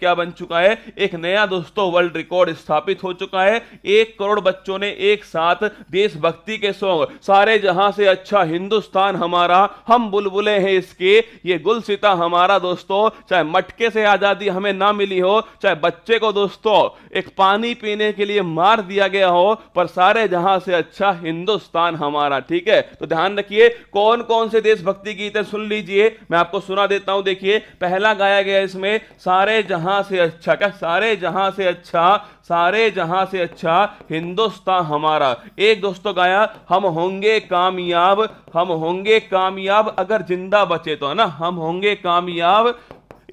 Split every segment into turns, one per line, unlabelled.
क्या बन चुका है एक नया दोस्तों वर्ल्ड रिकॉर्ड स्थापित हो चुका है एक करोड़ बच्चों ने एक साथ देशभक्ति के सॉन्ग सारे जहां से अच्छा हिंदुस्तान हमारा हम बुलबुले हैं इसके ये गुलसिता हमारा दोस्तों चाहे मटके से आजादी हमें ना मिली हो चाहे बच्चे को दोस्तों एक पानी पीने के लिए मार दिया गया हो पर सारे जहां से अच्छा हिंदुस्तान हमारा ठीक है तो ध्यान रखिए कौन कौन से देशभक्ति गीत है सुन लीजिए मैं आपको सुना देता हूं देखिए पहला गाया गया इसमें सारे जहां जहां से अच्छा क्या सारे जहां से अच्छा सारे जहां से अच्छा हिंदुस्तान हमारा एक दोस्तों तो गाया हम होंगे कामयाब हम होंगे कामयाब अगर जिंदा बचे तो है ना हम होंगे कामयाब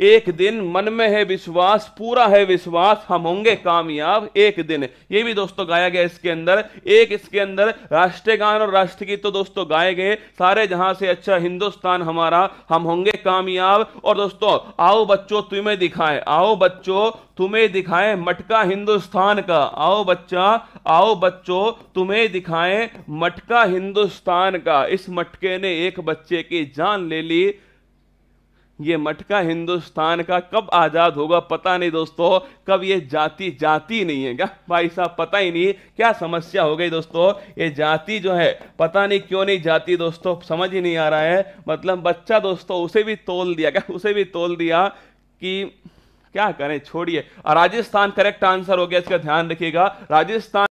एक दिन मन में है विश्वास पूरा है विश्वास हम होंगे कामयाब एक दिन ये भी दोस्तों गाया गया इसके अंदर एक इसके अंदर राष्ट्रीय गान और राष्ट्रगीत तो दोस्तों गाए गए सारे जहां से अच्छा हिंदुस्तान हमारा हम होंगे कामयाब और दोस्तों आओ बच्चों तुम्हें दिखाएं आओ बच्चों तुम्हें दिखाएं मटका हिंदुस्तान का आओ बच्चा आओ बच्चों तुम्हें दिखाएं मटका हिंदुस्तान का इस मटके ने एक बच्चे की जान ले ली ये मटका हिंदुस्तान का कब आज़ाद होगा पता नहीं दोस्तों कब ये जाति जाति नहीं है क्या भाई साहब पता ही नहीं क्या समस्या हो गई दोस्तों ये जाति जो है पता नहीं क्यों नहीं जाती दोस्तों समझ ही नहीं आ रहा है मतलब बच्चा दोस्तों उसे भी तोल दिया क्या उसे भी तोल दिया कि क्या करें छोड़िए राजस्थान करेक्ट आंसर हो गया इसका ध्यान रखिएगा राजस्थान